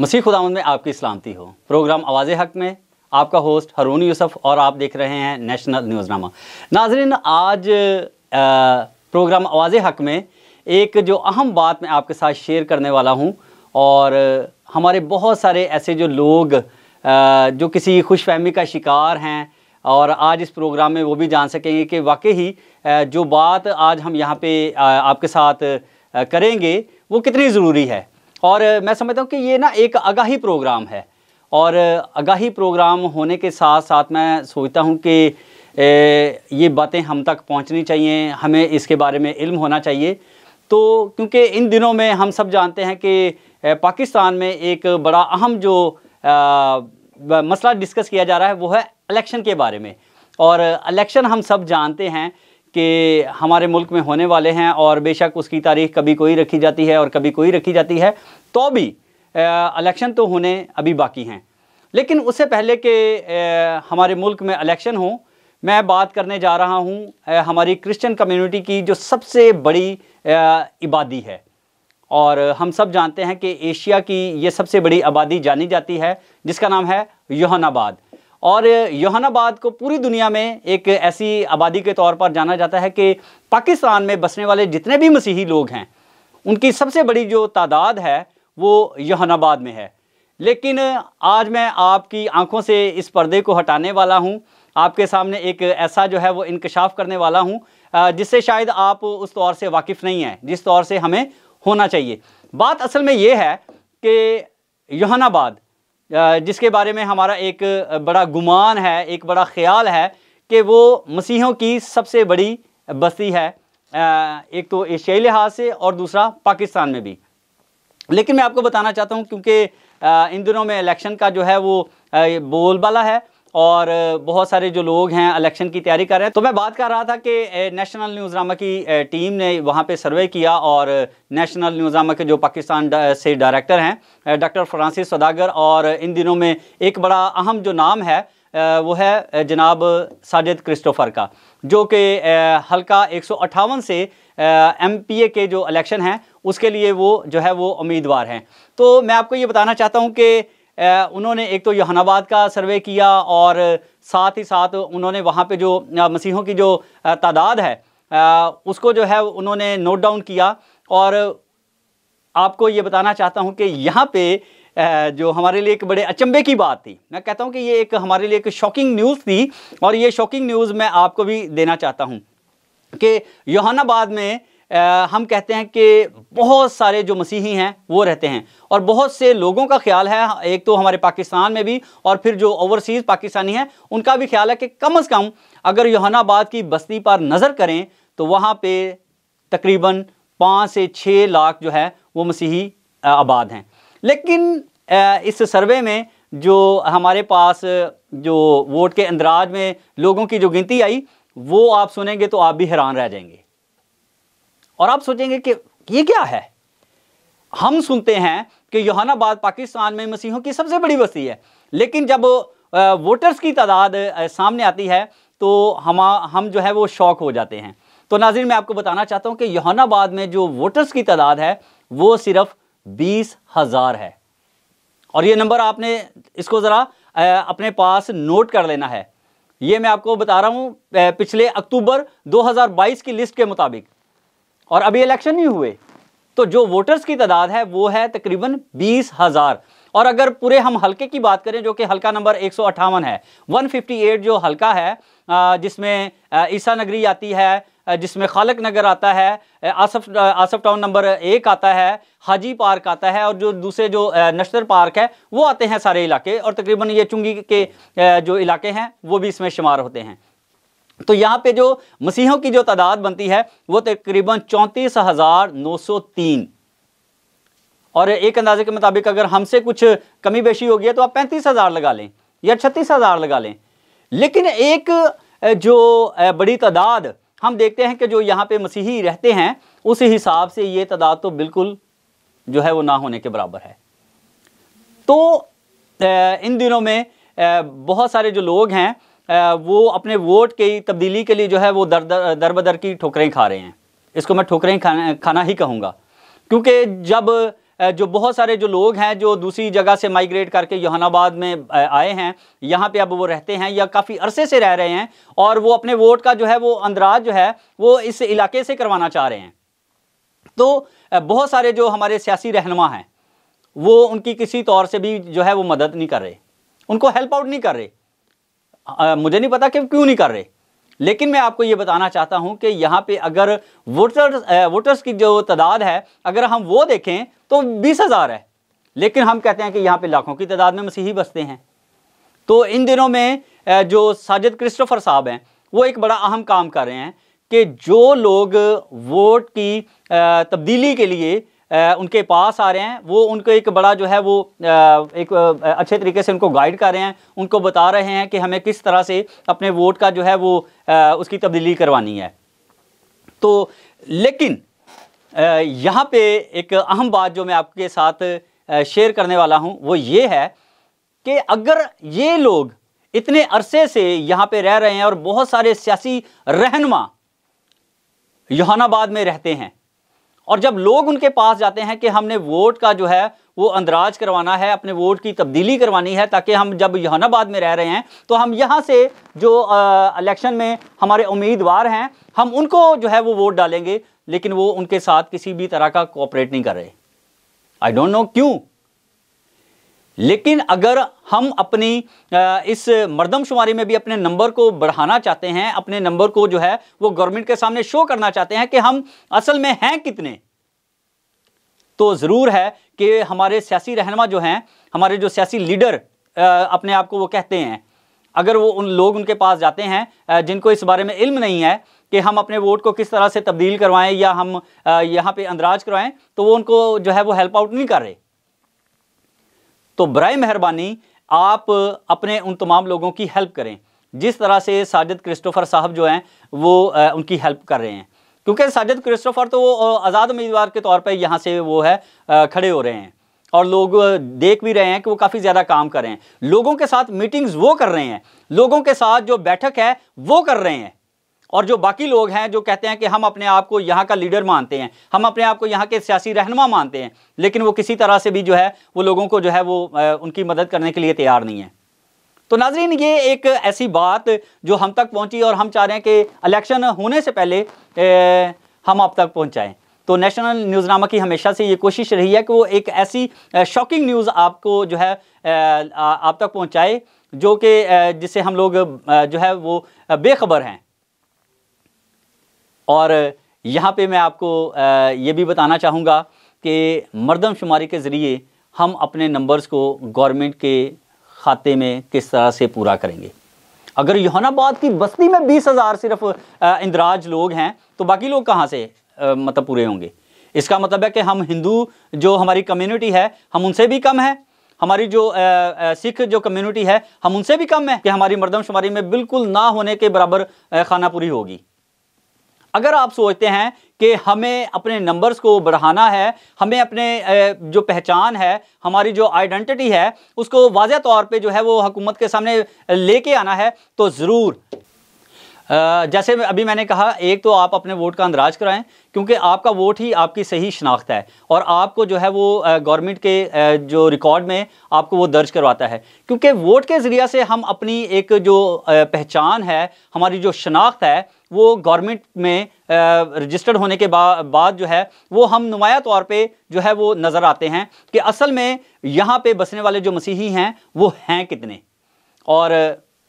मसीह खुदावन में आपकी सलामती हो प्रोग्राम आवाज़ हक में आपका होस्ट हरून यूसफ़ और आप देख रहे हैं नेशनल न्यूज़नामा नाजरीन आज आ, प्रोग्राम आवाज़ हक में एक जो अहम बात मैं आपके साथ शेयर करने वाला हूँ और हमारे बहुत सारे ऐसे जो लोग आ, जो किसी खुश फहमी का शिकार हैं और आज इस प्रोग्राम में वो भी जान सकेंगे कि वाकई ही जो बात आज हम यहाँ पे आपके साथ करेंगे वो कितनी ज़रूरी है और मैं समझता हूँ कि ये ना एक आगाही प्रोग्राम है और आगाही प्रोग्राम होने के साथ साथ मैं सोचता हूँ कि ये बातें हम तक पहुँचनी चाहिए हमें इसके बारे में इल्म होना चाहिए तो क्योंकि इन दिनों में हम सब जानते हैं कि पाकिस्तान में एक बड़ा अहम जो आ, मसला डिस्कस किया जा रहा है वो है इलेक्शन के बारे में और इलेक्शन हम सब जानते हैं कि हमारे मुल्क में होने वाले हैं और बेशक उसकी तारीख कभी कोई रखी जाती है और कभी कोई रखी जाती है तो भी इलेक्शन तो होने अभी बाकी हैं लेकिन उससे पहले कि हमारे मुल्क में इलेक्शन हो मैं बात करने जा रहा हूँ हमारी क्रिश्चियन कम्युनिटी की जो सबसे बड़ी इबादी है और हम सब जानते हैं कि एशिया की ये सबसे बड़ी आबादी जानी जाती है जिसका नाम है योहानाबाद और योहानाबाद को पूरी दुनिया में एक ऐसी आबादी के तौर पर जाना जाता है कि पाकिस्तान में बसने वाले जितने भी मसीही लोग हैं उनकी सबसे बड़ी जो तादाद है वो योहानाबाद में है लेकिन आज मैं आपकी आंखों से इस पर्दे को हटाने वाला हूं आपके सामने एक ऐसा जो है वो इनकशाफ करने वाला हूं जिससे शायद आप उस तौर से वाकिफ़ नहीं हैं जिस तौर से हमें होना चाहिए बात असल में ये है कि योहानाबाद जिसके बारे में हमारा एक बड़ा गुमान है एक बड़ा ख्याल है कि वो मसीहों की सबसे बड़ी बस्ती है एक तो एशियाई लिहाज से और दूसरा पाकिस्तान में भी लेकिन मैं आपको बताना चाहता हूँ क्योंकि इन दिनों में इलेक्शन का जो है वो बोलबाला है और बहुत सारे जो लोग हैं इलेक्शन की तैयारी कर रहे हैं तो मैं बात कर रहा था कि नेशनल न्यूज़नामा की टीम ने वहाँ पे सर्वे किया और नेशनल न्यूज़नामा के जो पाकिस्तान से डायरेक्टर हैं डॉक्टर फ्रांसिस सदागर और इन दिनों में एक बड़ा अहम जो नाम है वो है जनाब साजिद क्रिस्टोफर का जो कि हल्का एक से एम के जो इलेक्शन हैं उसके लिए वो जो है वो उम्मीदवार हैं तो मैं आपको ये बताना चाहता हूँ कि उन्होंने एक तो यहानाबाद का सर्वे किया और साथ ही साथ उन्होंने वहाँ पे जो मसीहों की जो तादाद है उसको जो है उन्होंने नोट डाउन किया और आपको ये बताना चाहता हूँ कि यहाँ पे जो हमारे लिए एक बड़े अचंभे की बात थी मैं कहता हूँ कि ये एक हमारे लिए एक शॉकिंग न्यूज़ थी और ये शॉकिंग न्यूज़ मैं आपको भी देना चाहता हूँ कि योहानाबाद में हम कहते हैं कि बहुत सारे जो मसीही हैं वो रहते हैं और बहुत से लोगों का ख्याल है एक तो हमारे पाकिस्तान में भी और फिर जो ओवरसीज़ पाकिस्तानी हैं उनका भी ख्याल है कि कम अज़ कम अगर योहानाबाद की बस्ती पर नज़र करें तो वहाँ पे तकरीबन पाँच से छः लाख जो है वो मसीही आबाद हैं लेकिन इस सर्वे में जो हमारे पास जो वोट के अंदराज में लोगों की जो गिनती आई वो आप सुनेंगे तो आप भी हैरान रह जाएंगे और आप सोचेंगे कि ये क्या है हम सुनते हैं कि योहानाबाद पाकिस्तान में मसीहों की सबसे बड़ी बस्ती है लेकिन जब वोटर्स की तादाद सामने आती है तो हम हम जो है वो शौक हो जाते हैं तो नाजिर मैं आपको बताना चाहता हूँ कि योहानाबाद में जो वोटर्स की तादाद है वो सिर्फ बीस हज़ार है और ये नंबर आपने इसको ज़रा अपने पास नोट कर लेना है ये मैं आपको बता रहा हूँ पिछले अक्टूबर 2022 की लिस्ट के मुताबिक और अभी इलेक्शन नहीं हुए तो जो वोटर्स की तादाद है वो है तकरीबन बीस हज़ार और अगर पूरे हम हल्के की बात करें जो कि हल्का नंबर एक है 158 जो हल्का है जिसमें ईसा नगरी आती है जिसमें खालक नगर आता है आसफ आसफ टाउन नंबर एक आता है हाजी पार्क आता है और जो दूसरे जो नश्तर पार्क है वो आते हैं सारे इलाके और तकरीबन ये चुंगी के जो इलाके हैं वो भी इसमें शुमार होते हैं तो यहाँ पे जो मसीहों की जो तादाद बनती है वो तकरीबन चौंतीस हज़ार नौ सौ तीन और एक अंदाजे के मुताबिक अगर हमसे कुछ कमी बेशी होगी तो आप पैंतीस हज़ार लगा लें या छत्तीस हज़ार लगा लें लेकिन एक जो बड़ी तादाद हम देखते हैं कि जो यहाँ पे मसीही रहते हैं उस हिसाब से ये तादाद तो बिल्कुल जो है वो ना होने के बराबर है तो इन दिनों में बहुत सारे जो लोग हैं वो अपने वोट की तब्दीली के लिए जो है वो दर दर दर बदर की ठोकरें खा रहे हैं इसको मैं ठोकरें खाना खाना ही कहूँगा क्योंकि जब जो बहुत सारे जो लोग हैं जो दूसरी जगह से माइग्रेट करके यहानाबाद में आए हैं यहाँ पे अब वो रहते हैं या काफ़ी अरसे से रह रहे हैं और वो अपने वोट का जो है वो अंदराज जो है वो इस इलाके से करवाना चाह रहे हैं तो बहुत सारे जो हमारे सियासी रहनमा हैं वो उनकी किसी तौर से भी जो है वो मदद नहीं कर रहे उनको हेल्प आउट नहीं कर रहे आ, मुझे नहीं पता कि क्यों नहीं कर रहे लेकिन मैं आपको ये बताना चाहता हूँ कि यहाँ पे अगर वोटर्स वोटर्स की जो तादाद है अगर हम वो देखें तो बीस हज़ार है लेकिन हम कहते हैं कि यहाँ पे लाखों की तादाद में मसीही बसते हैं तो इन दिनों में जो साजिद क्रिस्टोफर साहब हैं वो एक बड़ा अहम काम कर रहे हैं कि जो लोग वोट की तब्दीली के लिए उनके पास आ रहे हैं वो उनको एक बड़ा जो है वो एक अच्छे तरीके से उनको गाइड कर रहे हैं उनको बता रहे हैं कि हमें किस तरह से अपने वोट का जो है वो उसकी तब्दीली करवानी है तो लेकिन यहाँ पे एक अहम बात जो मैं आपके साथ शेयर करने वाला हूँ वो ये है कि अगर ये लोग इतने अरसे से यहाँ पे रह रहे हैं और बहुत सारे सियासी रहनमा यहानाबाद में रहते हैं और जब लोग उनके पास जाते हैं कि हमने वोट का जो है वो अंदराज करवाना है अपने वोट की तब्दीली करवानी है ताकि हम जब यहानाबाद में रह रहे हैं तो हम यहाँ से जो इलेक्शन में हमारे उम्मीदवार हैं हम उनको जो है वो वोट डालेंगे लेकिन वो उनके साथ किसी भी तरह का कोऑपरेट नहीं कर रहे आई डोंट नो क्यों लेकिन अगर हम अपनी इस मरदमशुमारी में भी अपने नंबर को बढ़ाना चाहते हैं अपने नंबर को जो है वो गवर्नमेंट के सामने शो करना चाहते हैं कि हम असल में हैं कितने तो ज़रूर है कि हमारे सियासी रहनमा जो हैं हमारे जो सियासी लीडर अपने आप को वो कहते हैं अगर वो उन लोग उनके पास जाते हैं जिनको इस बारे में इल्म नहीं है कि हम अपने वोट को किस तरह से तब्दील करवाएं या हम यहाँ पे अंदराज करवाएं तो वो उनको जो है वो हेल्प आउट नहीं कर रहे तो बर मेहरबानी आप अपने उन तमाम लोगों की हेल्प करें जिस तरह से साजिद क्रिस्टोफर साहब जो हैं वो उनकी हेल्प कर रहे हैं क्योंकि साजिद क्रिस्टोफर तो वो आज़ाद उम्मीदवार के तौर पर यहाँ से वो है खड़े हो रहे हैं और लोग देख भी रहे हैं कि वो काफ़ी ज़्यादा काम कर रहे हैं लोगों के साथ मीटिंग्स वो कर रहे हैं लोगों के साथ जो बैठक है वो कर रहे हैं और जो बाकी लोग हैं जो कहते हैं कि हम अपने आप को यहाँ का लीडर मानते हैं हम अपने आप को यहाँ के सियासी रहनमा मानते हैं लेकिन वो किसी तरह से भी जो है वो लोगों को जो है वो उनकी मदद करने के लिए तैयार नहीं है तो नाजरीन ये एक ऐसी बात जो हम तक पहुँची और हम चाह रहे हैं कि इलेक्शन होने से पहले ए, हम आप तक पहुँचाएँ तो नेशनल न्यूज़नामा की हमेशा से ये कोशिश रही है कि वो एक ऐसी शॉकिंग न्यूज़ आपको जो है आप तक पहुँचाए जो कि जिससे हम लोग जो है वो बेखबर हैं और यहाँ पे मैं आपको ये भी बताना चाहूँगा कि मरदमशुमारी के ज़रिए हम अपने नंबर्स को गवर्नमेंट के खाते में किस तरह से पूरा करेंगे अगर यौनाबाद की बस्ती में बीस हज़ार सिर्फ इंदराज लोग हैं तो बाकी लोग कहाँ से मतलब पूरे होंगे इसका मतलब है कि हम हिंदू जो हमारी कम्युनिटी है हम उनसे भी कम हैं हमारी जो सिख जो कम्युनिटी है हम उनसे भी कम है कि हमारी मरदमशुमारी में बिल्कुल ना होने के बराबर पूरी होगी अगर आप सोचते हैं कि हमें अपने नंबर्स को बढ़ाना है हमें अपने जो पहचान है हमारी जो आइडेंटिटी है उसको वाजह तौर पे जो है वो हुकूमत के सामने लेके आना है तो ज़रूर जैसे अभी मैंने कहा एक तो आप अपने वोट का अंदराज कराएं क्योंकि आपका वोट ही आपकी सही शनाख्त है और आपको जो है वो गवर्नमेंट के जो रिकॉर्ड में आपको वो दर्ज करवाता है क्योंकि वोट के जरिए से हम अपनी एक जो पहचान है हमारी जो शनाख्त है वो गवर्नमेंट में रजिस्टर्ड होने के बा, बाद जो है वो हम नुमाया तौर पे जो है वो नज़र आते हैं कि असल में यहाँ पे बसने वाले जो मसीही हैं वो हैं कितने और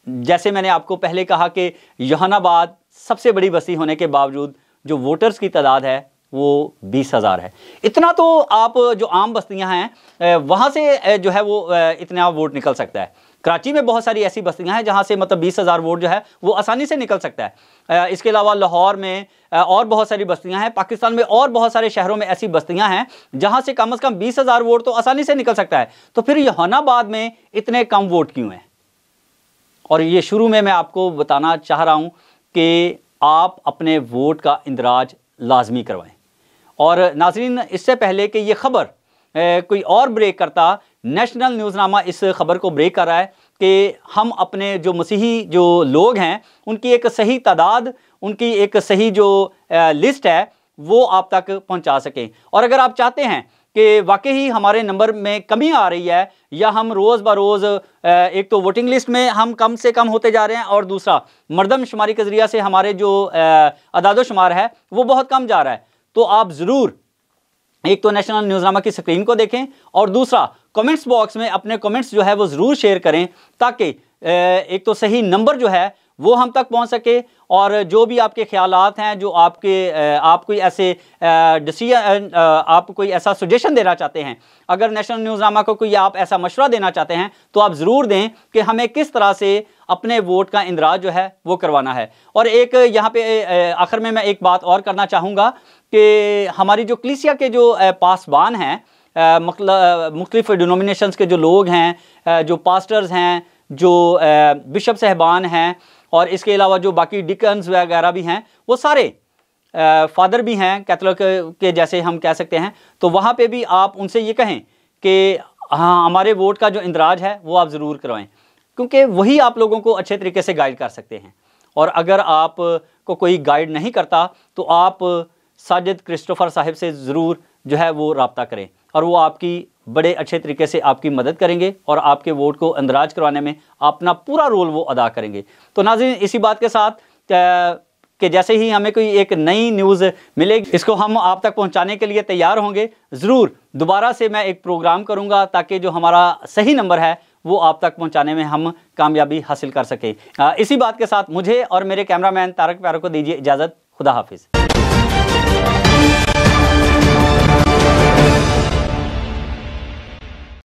जैसे मैंने आपको पहले कहा कि योहानाबाद सबसे बड़ी बस्ती होने के बावजूद जो वोटर्स की तादाद है वो बीस हज़ार है इतना तो आप जो आम बस्तियां हैं वहाँ से जो है वो इतना वोट निकल सकता है कराची में बहुत सारी ऐसी बस्तियां हैं जहां से मतलब बीस हज़ार वोट जो है वो आसानी से निकल सकता है इसके अलावा लाहौर में और बहुत सारी बस्तियां हैं पाकिस्तान में और बहुत सारे शहरों में ऐसी बस्तियां हैं जहाँ से कम अज़ कम बीस हज़ार वोट तो आसानी से निकल सकता है तो फिर यौनाबाद में इतने कम वोट क्यों हैं और ये शुरू में मैं आपको बताना चाह रहा हूँ कि आप अपने वोट का इंदराज लाजमी करवाएं और नाजरीन इससे पहले कि ये ख़बर कोई और ब्रेक करता नेशनल न्यूज़नामा इस ख़बर को ब्रेक कर रहा है कि हम अपने जो मसीही जो लोग हैं उनकी एक सही तादाद उनकी एक सही जो लिस्ट है वो आप तक पहुंचा सकें और अगर आप चाहते हैं कि वाकई ही हमारे नंबर में कमी आ रही है या हम रोज़ ब रोज़ एक तो वोटिंग लिस्ट में हम कम से कम होते जा रहे हैं और दूसरा मरदमशुमारी के ज़रिया से हमारे जो अदादोशुमार है वो बहुत कम जा रहा है तो आप ज़रूर एक तो नेशनल न्यूज़नामा की स्क्रीन को देखें और दूसरा कमेंट्स बॉक्स में अपने कमेंट्स जो है वो ज़रूर शेयर करें ताकि एक तो सही नंबर जो है वो हम तक पहुंच सके और जो भी आपके ख्याल हैं जो आपके आप कोई ऐसे डिसीजन आप कोई ऐसा सजेशन देना चाहते हैं अगर नेशनल न्यूज़नामा को कोई आप ऐसा मशवरा देना चाहते हैं तो आप ज़रूर दें कि हमें किस तरह से अपने वोट का इंदराज जो है वो करवाना है और एक यहाँ पे आखिर में मैं एक बात और करना चाहूँगा कि हमारी जो क्लिसिया के जो पासबान हैं मुख्तलिफ डिनोमिनेशन के जो लोग हैं जो पास्टर्स हैं जो बिशप साहबान हैं और इसके अलावा जो बाकी डिकन्स वगैरह भी हैं वो सारे फादर भी हैं कैथलिक के जैसे हम कह सकते हैं तो वहाँ पे भी आप उनसे ये कहें कि हाँ हमारे वोट का जो इंदराज है वो आप ज़रूर करवाएं क्योंकि वही आप लोगों को अच्छे तरीके से गाइड कर सकते हैं और अगर आप को कोई गाइड नहीं करता तो आप साजिद क्रिस्टोफर साहब से ज़रूर जो है वो रबता करें और वो आपकी बड़े अच्छे तरीके से आपकी मदद करेंगे और आपके वोट को अंदराज करवाने में अपना पूरा रोल वो अदा करेंगे तो नाजिन इसी बात के साथ कि जैसे ही हमें कोई एक नई न्यूज़ मिलेगी इसको हम आप तक पहुंचाने के लिए तैयार होंगे ज़रूर दोबारा से मैं एक प्रोग्राम करूंगा ताकि जो हमारा सही नंबर है वो आप तक पहुंचाने में हम कामयाबी हासिल कर सकें इसी बात के साथ मुझे और मेरे कैमरामैन तारक प्यारों को दीजिए इजाज़त खुदा हाफिज़